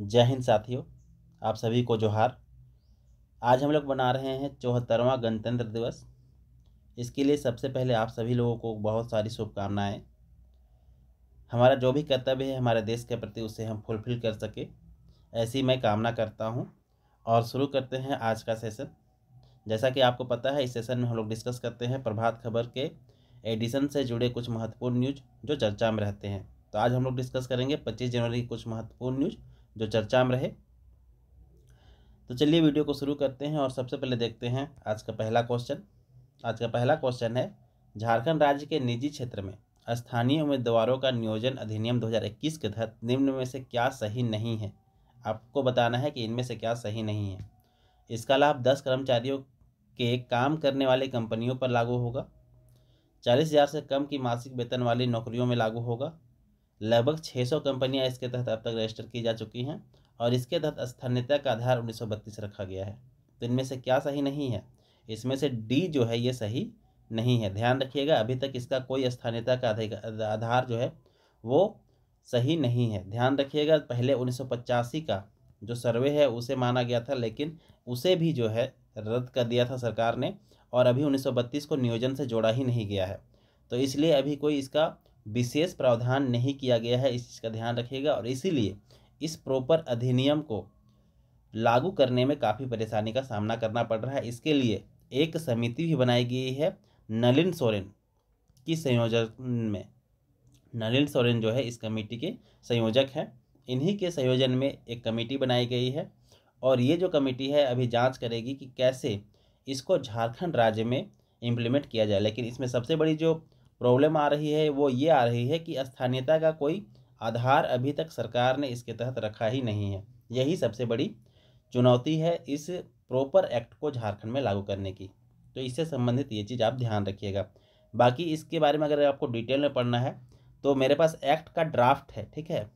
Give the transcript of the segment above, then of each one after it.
जय हिंद साथियों आप सभी को जोहार आज हम लोग बना रहे हैं चौहत्तरवां गणतंत्र दिवस इसके लिए सबसे पहले आप सभी लोगों को बहुत सारी शुभकामनाएँ हमारा जो भी कर्तव्य है हमारे देश के प्रति उसे हम फुलफिल कर सके ऐसी मैं कामना करता हूँ और शुरू करते हैं आज का सेशन जैसा कि आपको पता है इस सेशन में हम लोग डिस्कस करते हैं प्रभात खबर के एडिशन से जुड़े कुछ महत्वपूर्ण न्यूज जो चर्चा में रहते हैं तो आज हम लोग डिस्कस करेंगे पच्चीस जनवरी की कुछ महत्वपूर्ण न्यूज़ जो चर्चा में रहे तो चलिए वीडियो को शुरू करते हैं और सबसे पहले देखते हैं आज का पहला क्वेश्चन आज का पहला क्वेश्चन है झारखंड राज्य के निजी क्षेत्र में स्थानीय उम्मीदवारों का नियोजन अधिनियम 2021 के तहत निम्न में से क्या सही नहीं है आपको बताना है कि इनमें से क्या सही नहीं है इसका लाभ दस कर्मचारियों के काम करने वाले कंपनियों पर लागू होगा चालीस हज़ार से कम की मासिक वेतन वाली नौकरियों में लागू होगा लगभग 600 कंपनियां इसके तहत अब तक रजिस्टर की जा चुकी हैं और इसके तहत स्थानीयता का आधार उन्नीस रखा गया है तो इनमें से क्या सही नहीं है इसमें से डी जो है ये सही नहीं है ध्यान रखिएगा अभी तक इसका कोई स्थानीयता का आधार जो है वो सही नहीं है ध्यान रखिएगा पहले उन्नीस का जो सर्वे है उसे माना गया था लेकिन उसे भी जो है रद्द कर दिया था सरकार ने और अभी 1932 को नियोजन से जोड़ा ही नहीं गया है तो इसलिए अभी कोई इसका विशेष प्रावधान नहीं किया गया है इस चीज़ का ध्यान रखिएगा और इसीलिए इस प्रॉपर अधिनियम को लागू करने में काफ़ी परेशानी का सामना करना पड़ रहा है इसके लिए एक समिति भी बनाई गई है नलिन सोरेन की संयोजन में नलिन सोरेन जो है इस कमेटी के संयोजक हैं इन्हीं के संयोजन में एक कमेटी बनाई गई है और ये जो कमेटी है अभी जांच करेगी कि कैसे इसको झारखंड राज्य में इम्प्लीमेंट किया जाए लेकिन इसमें सबसे बड़ी जो प्रॉब्लम आ रही है वो ये आ रही है कि स्थानीयता का कोई आधार अभी तक सरकार ने इसके तहत रखा ही नहीं है यही सबसे बड़ी चुनौती है इस प्रॉपर एक्ट को झारखंड में लागू करने की तो इससे संबंधित ये चीज़ आप ध्यान रखिएगा बाकी इसके बारे में अगर आपको डिटेल में पढ़ना है तो मेरे पास एक्ट का ड्राफ्ट है ठीक है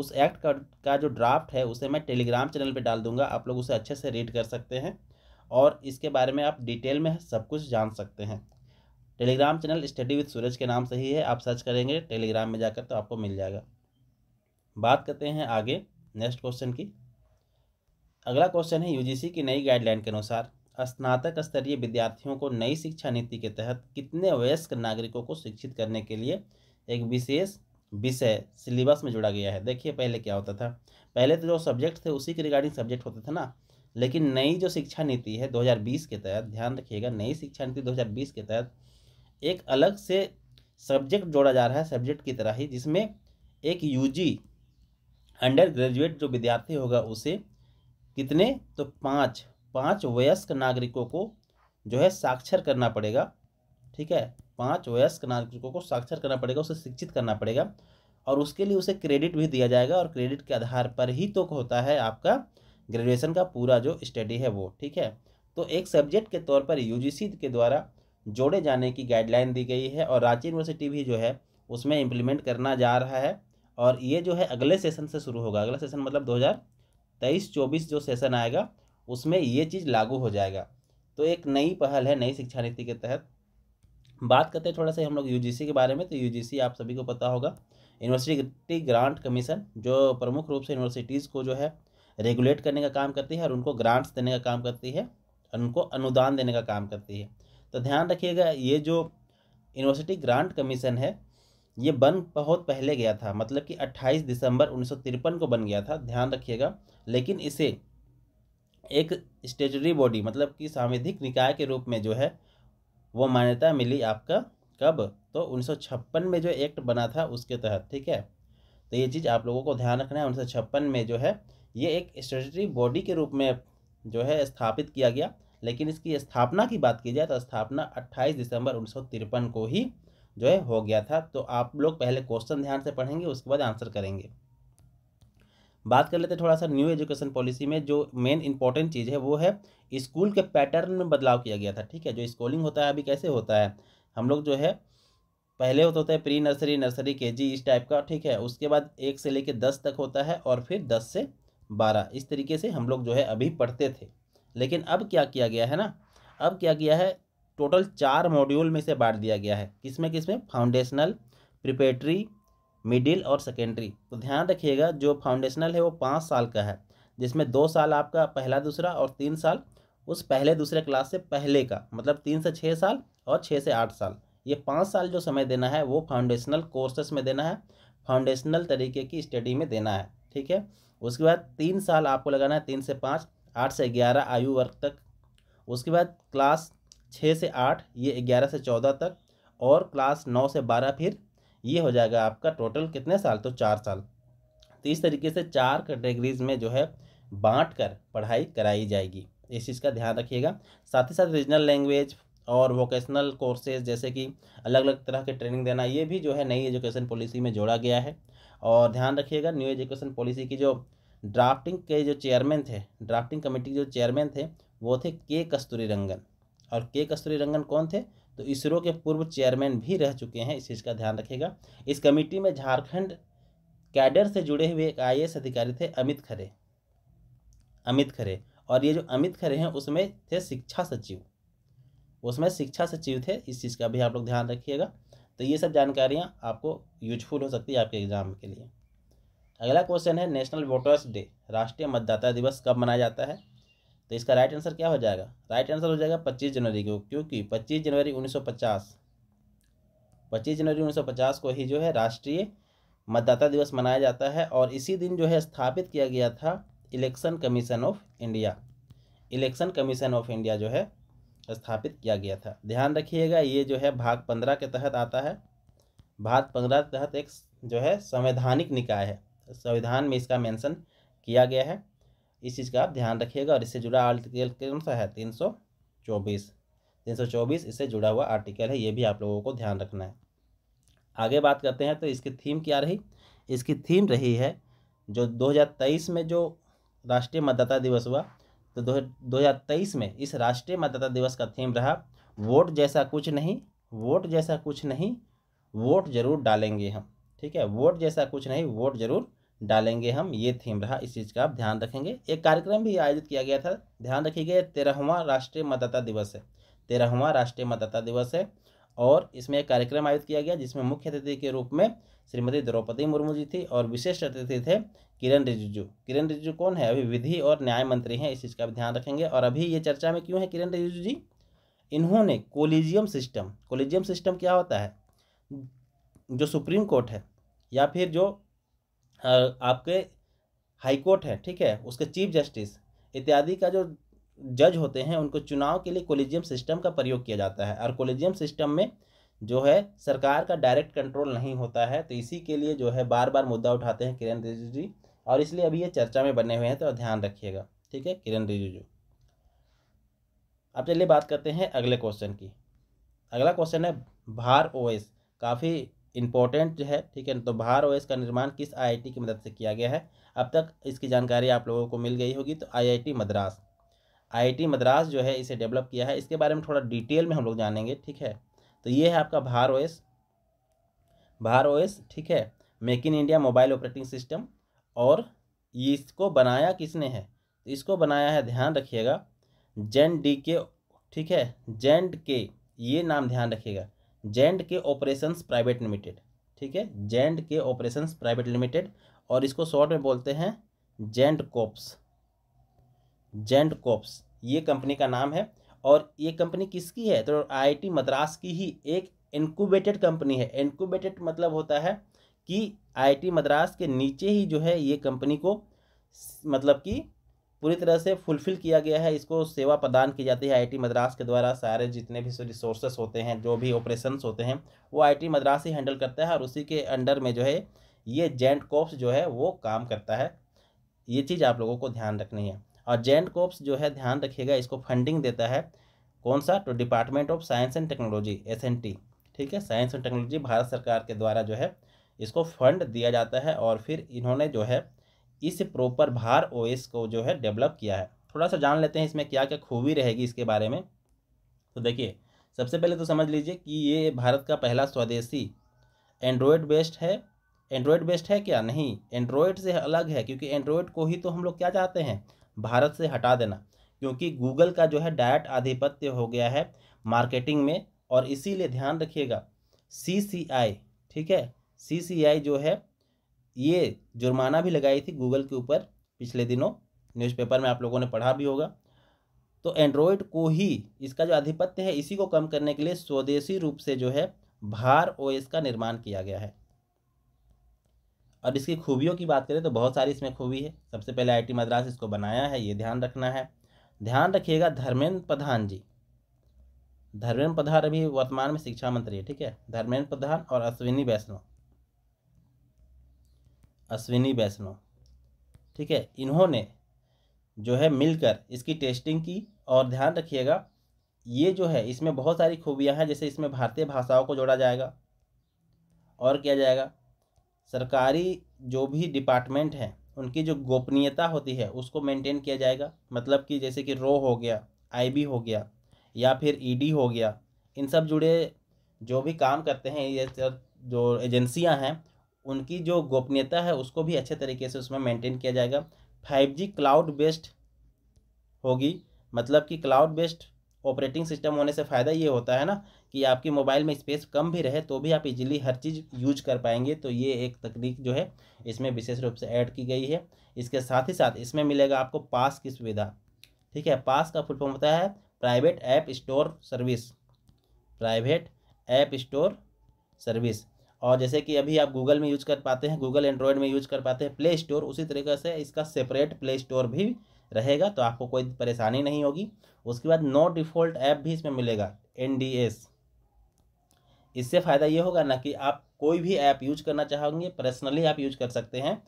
उस एक्ट का, का जो ड्राफ्ट है उसे मैं टेलीग्राम चैनल पे डाल दूंगा आप लोग उसे अच्छे से रीड कर सकते हैं और इसके बारे में आप डिटेल में सब कुछ जान सकते हैं Telegram channel study with Suraj के नाम से ही है आप सर्च करेंगे टेलीग्राम में जाकर तो आपको मिल जाएगा बात करते हैं आगे नेक्स्ट क्वेश्चन की अगला क्वेश्चन है यूजीसी की नई गाइडलाइन के अनुसार स्नातक स्तरीय विद्यार्थियों को नई शिक्षा नीति के तहत कितने वयस्क नागरिकों को शिक्षित करने के लिए एक विशेष विषय सिलेबस में जुड़ा गया है देखिए पहले क्या होता था पहले तो जो सब्जेक्ट थे उसी के रिगार्डिंग सब्जेक्ट होते थे ना लेकिन नई जो शिक्षा नीति है 2020 के तहत ध्यान रखिएगा नई शिक्षा नीति 2020 के तहत एक अलग से सब्जेक्ट जोड़ा जा रहा है सब्जेक्ट की तरह ही जिसमें एक यूजी अंडर ग्रेजुएट जो विद्यार्थी होगा उसे कितने तो पाँच पाँच वयस्क नागरिकों को जो है साक्षर करना पड़ेगा ठीक है पाँच वयस्क नागरिकों को साक्षर करना पड़ेगा उसे शिक्षित करना पड़ेगा और उसके लिए उसे क्रेडिट भी दिया जाएगा और क्रेडिट के आधार पर ही तो होता है आपका ग्रेजुएशन का पूरा जो स्टडी है वो ठीक है तो एक सब्जेक्ट के तौर पर यूजीसी के द्वारा जोड़े जाने की गाइडलाइन दी गई है और रांची यूनिवर्सिटी भी जो है उसमें इम्प्लीमेंट करना जा रहा है और ये जो है अगले सेशन से शुरू होगा अगला सेशन मतलब 2023 हज़ार जो सेशन आएगा उसमें ये चीज़ लागू हो जाएगा तो एक नई पहल है नई शिक्षा नीति के तहत बात करते हैं थोड़ा सा हम लोग यू के बारे में तो यू आप सभी को पता होगा यूनिवर्सिटी ग्रांट कमीशन जो प्रमुख रूप से यूनिवर्सिटीज़ को जो है रेगुलेट करने का काम करती है और उनको ग्रांट्स देने का काम करती है उनको अनुदान देने का काम करती है तो ध्यान रखिएगा ये जो यूनिवर्सिटी ग्रांट कमीशन है ये बन बहुत पहले गया था मतलब कि 28 दिसंबर उन्नीस को बन गया था ध्यान रखिएगा लेकिन इसे एक स्टेचरी बॉडी मतलब कि सांविधिक निकाय के रूप में जो है वो मान्यता मिली आपका कब तो उन्नीस में जो एक्ट बना था उसके तहत ठीक है तो ये चीज़ आप लोगों को ध्यान रखना है उन्नीस में जो है ये एक स्टेचरी बॉडी के रूप में जो है स्थापित किया गया लेकिन इसकी स्थापना की बात की जाए तो स्थापना 28 दिसंबर उन्नीस को ही जो है हो गया था तो आप लोग पहले क्वेश्चन ध्यान से पढ़ेंगे उसके बाद आंसर करेंगे बात कर लेते हैं थोड़ा सा न्यू एजुकेशन पॉलिसी में जो मेन इंपॉर्टेंट चीज़ है वो है स्कूल के पैटर्न में बदलाव किया गया था ठीक है जो स्कूलिंग होता है अभी कैसे होता है हम लोग जो है पहले होता होता है प्री नर्सरी नर्सरी के जी इस टाइप का ठीक है उसके बाद एक से लेकर दस तक होता है और फिर दस से बारह इस तरीके से हम लोग जो है अभी पढ़ते थे लेकिन अब क्या किया गया है ना अब क्या किया है टोटल चार मॉड्यूल में से बांट दिया गया है किसमें किसमें फाउंडेशनल प्रिपेटरी मिडिल और सेकेंडरी तो ध्यान रखिएगा जो फाउंडेशनल है वो पाँच साल का है जिसमें दो साल आपका पहला दूसरा और तीन साल उस पहले दूसरे क्लास से पहले का मतलब तीन से छः साल और छः से आठ साल ये पाँच साल जो समय देना है वो फाउंडेशनल कोर्सेस में देना है फाउंडेशनल तरीके की स्टडी में देना है ठीक है उसके बाद तीन साल आपको लगाना है तीन से पाँच आठ से ग्यारह आयु वर्ग तक उसके बाद क्लास छः से आठ ये ग्यारह से चौदह तक और क्लास नौ से बारह फिर ये हो जाएगा आपका टोटल कितने साल तो चार साल तो इस तरीके से चार कैटेगरीज में जो है बांट कर पढ़ाई कराई जाएगी इस चीज़ का ध्यान रखिएगा साथ ही साथ रीजनल लैंग्वेज और वोकेशनल कोर्सेज जैसे कि अलग अलग तरह के ट्रेनिंग देना ये भी जो है नई एजुकेशन पॉलिसी में जोड़ा गया है और ध्यान रखिएगा न्यू एजुकेशन पॉलिसी की जो ड्राफ्टिंग के जो चेयरमैन थे ड्राफ्टिंग कमेटी के जो चेयरमैन थे वो थे के कस्तूरी रंगन और के कस्तूरी रंगन कौन थे तो इसरो के पूर्व चेयरमैन भी रह चुके हैं इस चीज़ का ध्यान रखेगा इस कमेटी में झारखंड कैडर से जुड़े हुए एक आई अधिकारी थे अमित खरे अमित खरे और ये जो अमित खरे हैं उसमें थे शिक्षा सचिव उसमें शिक्षा सचिव थे इस चीज़ का भी आप लोग ध्यान रखिएगा तो ये सब जानकारियाँ आपको यूजफुल हो सकती है आपके एग्ज़ाम के लिए अगला क्वेश्चन है नेशनल वोटर्स डे राष्ट्रीय मतदाता दिवस कब मनाया जाता है तो इसका राइट आंसर क्या हो जाएगा राइट आंसर हो जाएगा पच्चीस जनवरी को क्योंकि पच्चीस जनवरी उन्नीस सौ पचास पच्चीस जनवरी उन्नीस सौ पचास को ही जो है राष्ट्रीय मतदाता दिवस मनाया जाता है और इसी दिन जो है स्थापित किया गया था election commission of India election commission of India जो है स्थापित किया गया था ध्यान रखिएगा ये जो है भाग पंद्रह के तहत आता है भाग पंद्रह के तहत एक जो है संवैधानिक निकाय है संविधान में इसका मेंशन किया गया है इस चीज़ का आप ध्यान रखिएगा और इससे जुड़ा आर्टिकल कौन सा है तीन सौ चौबीस तीन सौ चौबीस इससे जुड़ा हुआ आर्टिकल है ये भी आप लोगों को ध्यान रखना है आगे बात करते हैं तो इसकी थीम क्या रही इसकी थीम रही है जो दो में जो राष्ट्रीय मतदाता दिवस हुआ तो दो में इस राष्ट्रीय मतदाता दिवस का थीम रहा वोट जैसा कुछ नहीं वोट जैसा कुछ नहीं वोट जरूर डालेंगे हम ठीक है वोट जैसा कुछ नहीं वोट जरूर डालेंगे हम ये थीम रहा इस चीज़ का आप ध्यान रखेंगे एक कार्यक्रम भी आयोजित किया गया था ध्यान रखिएगा तेरहवा राष्ट्रीय मतदाता दिवस है तेरहवा राष्ट्रीय मतदाता दिवस है और इसमें एक कार्यक्रम आयोजित किया गया जिसमें मुख्य अतिथि के रूप में श्रीमती द्रौपदी मुर्मू जी थी और विशेष अतिथि थे किरण रिजिजू किरण रिजिजू कौन है अभी विधि और न्याय मंत्री हैं इस चीज़ का ध्यान रखेंगे और अभी ये चर्चा में क्यों है किरण रिजिजू जी इन्होंने कोलिजियम सिस्टम कोलिजियम सिस्टम क्या होता है जो सुप्रीम कोर्ट है या फिर जो आपके हाई कोर्ट है ठीक है उसके चीफ जस्टिस इत्यादि का जो जज होते हैं उनको चुनाव के लिए कोलिजियम सिस्टम का प्रयोग किया जाता है और कोलिजियम सिस्टम में जो है सरकार का डायरेक्ट कंट्रोल नहीं होता है तो इसी के लिए जो है बार बार मुद्दा उठाते हैं किरण रिजिजू जी और इसलिए अभी ये चर्चा में बने हुए हैं तो ध्यान रखिएगा ठीक है किरण रिजिजू अब चलिए बात करते हैं अगले क्वेश्चन की अगला क्वेश्चन है भार ओएस काफ़ी इम्पोर्टेंट है ठीक है तो भार ओएस का निर्माण किस आईआईटी की मदद से किया गया है अब तक इसकी जानकारी आप लोगों को मिल गई होगी तो आईआईटी मद्रास आईआईटी मद्रास जो है इसे डेवलप किया है इसके बारे में थोड़ा डिटेल में हम लोग जानेंगे ठीक है तो ये है आपका भार ओएस भार ओएस ठीक है make in India mobile operating system और इसको बनाया किसने है तो इसको बनाया है ध्यान रखिएगा जैन डी के ठीक है जैन के ये नाम ध्यान रखिएगा जेंड के ऑपरेशंस प्राइवेट लिमिटेड ठीक है जेंड के ऑपरेशंस प्राइवेट लिमिटेड और इसको शॉर्ट में बोलते हैं जेंड कॉप्स जेंड कॉप्स ये कंपनी का नाम है और ये कंपनी किसकी है तो आईआईटी मद्रास की ही एक इनक्यूबेटेड कंपनी है इनक्यूबेटेड मतलब होता है कि आईआईटी मद्रास के नीचे ही जो है ये कंपनी को मतलब कि पूरी तरह से फुलफिल किया गया है इसको सेवा प्रदान की जाती है आईटी मद्रास के द्वारा सारे जितने भी रिसोर्सेस होते हैं जो भी ऑपरेशंस होते हैं वो आईटी मद्रास ही हैंडल करता है और उसी के अंडर में जो है ये जेंट कोप्स जो है वो काम करता है ये चीज़ आप लोगों को ध्यान रखनी है और जेंट कोप्स जो है ध्यान रखिएगा इसको फंडिंग देता है कौन सा तो department of science and technology एस ठीक है साइंस एंड टेक्नोलॉजी भारत सरकार के द्वारा जो है इसको फंड दिया जाता है और फिर इन्होंने जो है इस प्रॉपर भार ओएस को जो है डेवलप किया है थोड़ा सा जान लेते हैं इसमें क्या क्या खूबी रहेगी इसके बारे में तो देखिए सबसे पहले तो समझ लीजिए कि ये भारत का पहला स्वदेशी एंड्रॉयड बेस्ड है एंड्रॉयड बेस्ड है क्या नहीं एंड्रॉयड से अलग है क्योंकि एंड्रॉयड को ही तो हम लोग क्या चाहते हैं भारत से हटा देना क्योंकि गूगल का जो है डायट आधिपत्य हो गया है मार्केटिंग में और इसीलिए ध्यान रखिएगा सी सी आई ठीक है सी सी आई जो है ये जुर्माना भी लगाई थी गूगल के ऊपर पिछले दिनों न्यूज़पेपर में आप लोगों ने पढ़ा भी होगा तो एंड्रॉयड को ही इसका जो आधिपत्य है इसी को कम करने के लिए स्वदेशी रूप से जो है भार ओएस का निर्माण किया गया है और इसकी खूबियों की बात करें तो बहुत सारी इसमें खूबी है सबसे पहले आईटी मद्रास इसको बनाया है ये ध्यान रखना है ध्यान रखिएगा धर्मेंद्र प्रधान जी धर्मेंद्र प्रधान अभी वर्तमान में शिक्षा मंत्री है ठीक है धर्मेंद्र प्रधान और अश्विनी वैष्णव अश्विनी वैष्णव ठीक है इन्होंने जो है मिलकर इसकी टेस्टिंग की और ध्यान रखिएगा ये जो है इसमें बहुत सारी खूबियां हैं जैसे इसमें भारतीय भाषाओं को जोड़ा जाएगा और किया जाएगा सरकारी जो भी डिपार्टमेंट हैं उनकी जो गोपनीयता होती है उसको मेंटेन किया जाएगा मतलब कि जैसे कि रो हो गया आईबी हो गया या फिर ईडी हो गया इन सब जुड़े जो भी काम करते हैं ये जो एजेंसियां हैं उनकी जो गोपनीयता है उसको भी अच्छे तरीके से उसमें मेंटेन किया जाएगा फाइव जी क्लाउड बेस्ड होगी मतलब कि क्लाउड बेस्ड ऑपरेटिंग सिस्टम होने से फ़ायदा ये होता है ना कि आपके मोबाइल में स्पेस कम भी रहे तो भी आप इजीली हर चीज़ यूज कर पाएंगे तो ये एक तकनीक जो है इसमें विशेष रूप से ऐड की गई है इसके साथ ही साथ इसमें मिलेगा आपको पास की सुविधा ठीक है पास का फुल फॉर्म होता है private app store service private app store service और जैसे कि अभी आप गूगल में यूज कर पाते हैं गूगल एंड्रॉयड में यूज कर पाते हैं प्ले स्टोर उसी तरीके से इसका सेपरेट प्ले स्टोर भी रहेगा तो आपको कोई परेशानी नहीं होगी उसके बाद नो डिफ़ॉल्ट ऐप भी इसमें मिलेगा एन इससे फ़ायदा ये होगा ना कि आप कोई भी ऐप यूज करना चाहोगे पर्सनली आप यूज कर सकते हैं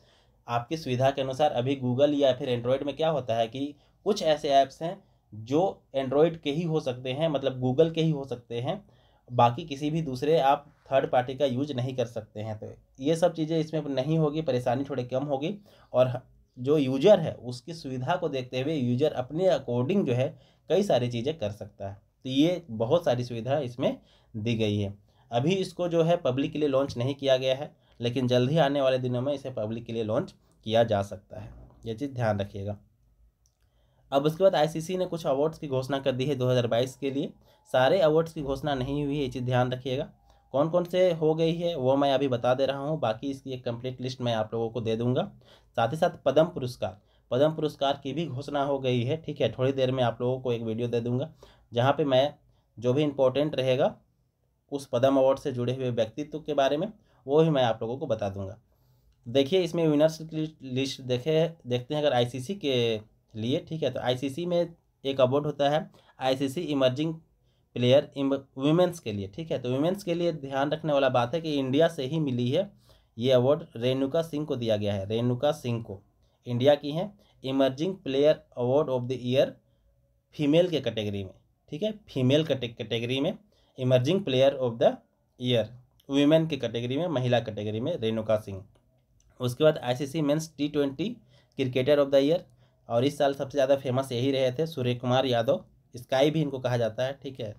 आपकी सुविधा के अनुसार अभी गूगल या फिर एंड्रॉयड में क्या होता है कि कुछ ऐसे ऐप्स हैं जो एंड्रॉयड के ही हो सकते हैं मतलब गूगल के ही हो सकते हैं बाकी किसी भी दूसरे आप थर्ड पार्टी का यूज नहीं कर सकते हैं तो ये सब चीज़ें इसमें नहीं होगी परेशानी थोड़ी कम होगी और जो यूजर है उसकी सुविधा को देखते हुए यूजर अपने अकॉर्डिंग जो है कई सारी चीज़ें कर सकता है तो ये बहुत सारी सुविधा इसमें दी गई है अभी इसको जो है पब्लिक के लिए लॉन्च नहीं किया गया है लेकिन जल्द ही आने वाले दिनों में इसे पब्लिक के लिए लॉन्च किया जा सकता है ये चीज़ ध्यान रखिएगा अब उसके बाद आईसीसी ने कुछ अवार्ड्स की घोषणा कर दी है 2022 के लिए सारे अवार्ड्स की घोषणा नहीं हुई है ये चीज़ ध्यान रखिएगा कौन कौन से हो गई है वो मैं अभी बता दे रहा हूँ बाकी इसकी एक कंप्लीट लिस्ट मैं आप लोगों को दे दूँगा साथ ही साथ पद्म पुरस्कार पद्म पुरस्कार की भी घोषणा हो गई है ठीक है थोड़ी देर में आप लोगों को एक वीडियो दे दूँगा जहाँ पर मैं जो भी इम्पोर्टेंट रहेगा उस पद्म अवार्ड से जुड़े हुए व्यक्तित्व के बारे में वो भी मैं आप लोगों को बता दूंगा देखिए इसमें विनर्स की लिस्ट देखे देखते हैं अगर आईसीसी के लिए ठीक है तो आईसीसी में एक अवार्ड होता है आईसीसी इमर्जिंग प्लेयर वुमेंस के लिए ठीक है तो वुमेंस के लिए ध्यान रखने वाला बात है कि इंडिया से ही मिली है ये अवार्ड रेणुका सिंह को दिया गया है रेणुका सिंह को इंडिया की हैं emerging player award of the year female के कैटेगरी में ठीक है फीमेल कैटेगरी में emerging player of the year women के कैटेगरी में महिला कैटेगरी में रेणुका सिंह उसके बाद ICC men's T twenty cricketer of the year और इस साल सबसे ज़्यादा फेमस यही रहे थे सूर्य कुमार यादव स्काई भी इनको कहा जाता है ठीक है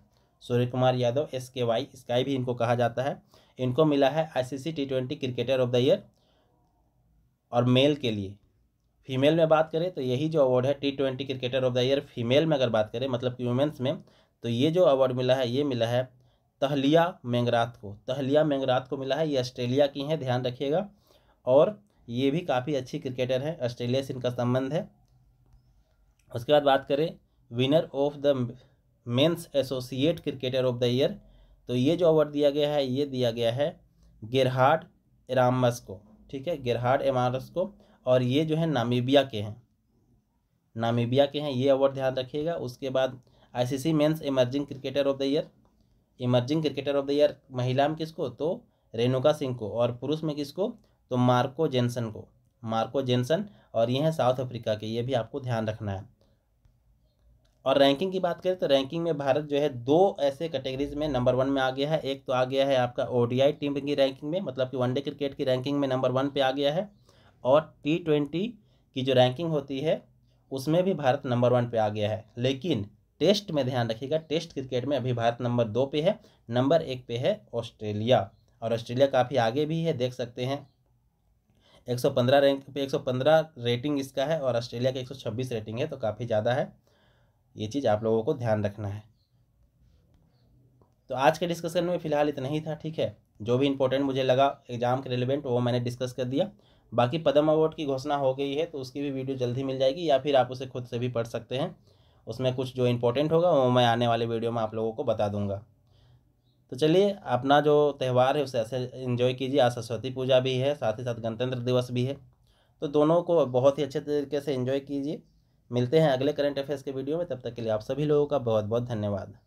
Surya Kumar Yadav S K Y sky भी इनको कहा जाता है इनको मिला है ICC T twenty cricketer of the year और मेल के लिए फीमेल में बात करें तो यही जो अवार्ड है T twenty cricketer of the year female में अगर बात करें मतलब कि वुमेंस में तो ये जो अवार्ड मिला है ये मिला है तहलिया मेंगरात को तहलिया मेंगरात को मिला है ये ऑस्ट्रेलिया की हैं ध्यान रखिएगा और ये भी काफ़ी अच्छी क्रिकेटर हैं ऑस्ट्रेलिया से इनका संबंध है उसके बाद बात करें winner of the men's associate cricketer of the year तो ये जो अवार्ड दिया गया है ये दिया गया है गिरहाड एरामस को ठीक है गिरहाड एमारस को और ये जो है नामीबिया के हैं नामीबिया के हैं ये अवार्ड ध्यान रखिएगा उसके बाद ICC men's emerging cricketer of the year emerging cricketer of the year महिला में किसको तो रेणुका सिंह को और पुरुष में किसको तो मार्को जेंसन को मार्को जेंसन और ये हैं साउथ अफ्रीका के ये भी आपको ध्यान रखना है और रैंकिंग की बात करें तो रैंकिंग में भारत जो है दो ऐसे कैटेगरीज में नंबर वन में आ गया है एक तो आ गया है आपका ओडीआई टीम की रैंकिंग में मतलब कि वनडे क्रिकेट की रैंकिंग में नंबर वन पे आ गया है और टी ट्वेंटी की जो रैंकिंग होती है उसमें भी भारत नंबर वन पे आ गया है लेकिन टेस्ट में ध्यान रखिएगा टेस्ट क्रिकेट में अभी भारत नंबर दो पे है नंबर एक पे है ऑस्ट्रेलिया और ऑस्ट्रेलिया काफ़ी आगे भी है देख सकते हैं 115 रैंक पे 115 रेटिंग इसका है और ऑस्ट्रेलिया का 126 रेटिंग है तो काफ़ी ज़्यादा है ये चीज़ आप लोगों को ध्यान रखना है तो आज के डिस्कशन में फ़िलहाल इतना ही था ठीक है जो भी इंपॉर्टेंट मुझे लगा एग्जाम के रिलेवेंट वो मैंने डिस्कस कर दिया बाकी पद्म अवार्ड की घोषणा हो गई है तो उसकी भी वीडियो जल्दी मिल जाएगी या फिर आप उसे खुद से भी पढ़ सकते हैं उसमें कुछ जो इंपॉर्टेंट होगा वो मैं आने वाले वीडियो में आप लोगों को बता दूंगा तो चलिए अपना जो त्यौहार है उसे ऐसे इन्जॉय कीजिए आज सरस्वती पूजा भी है साथ ही साथ गणतंत्र दिवस भी है तो दोनों को बहुत ही अच्छे तरीके से इन्जॉय कीजिए मिलते हैं अगले करंट अफेयर्स के वीडियो में तब तक के लिए आप सभी लोगों का बहुत बहुत धन्यवाद